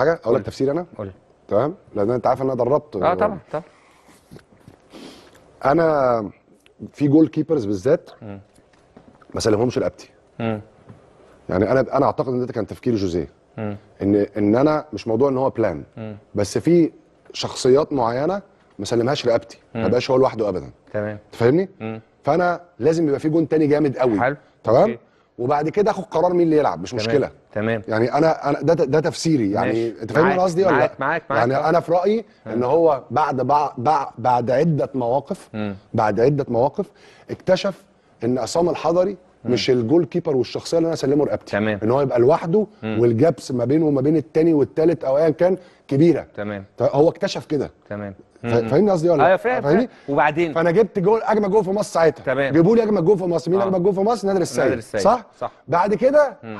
حاجه اقول لك تفسير انا قول تمام لان انت عارف ان انا دربت اه يعني. طبعا طبعا انا في جول كيبرز بالذات ما سلمهمش رقبتي يعني انا انا اعتقد ان ده كان تفكير جوزيه ان ان انا مش موضوع ان هو بلان بس في شخصيات معينه ما سلمهاش رقبتي ما بقاش هو لوحده ابدا تمام تفهمني فانا لازم يبقى في جون تاني جامد قوي حلو تمام وبعد كده اخد قرار مين اللي يلعب مش تمام. مشكله تمام يعني انا انا ده ده تفسيري يعني انت فاهم قصدي ولا معاك معاك يعني انا في رايي مم. آه. ان هو بعد بعد بعد عده مواقف مم. بعد عده مواقف اكتشف ان عصام الحضري مش الجول كيبر والشخصيه اللي انا اسلمه رقبتي تمام ان هو يبقى لوحده والجابس ما بينه وما بين الثاني والثالث او ايا كان كبيره تمام هو اكتشف كده تمام فاهمني قصدي ولا ايوه فاهمني وبعدين فانا جبت جول اجمل جول في مصر ساعتها تمام جيبوا لي اجمل جول في مصر مين آه. اجمل جول في مصر نادر السيد صح؟ صح بعد كده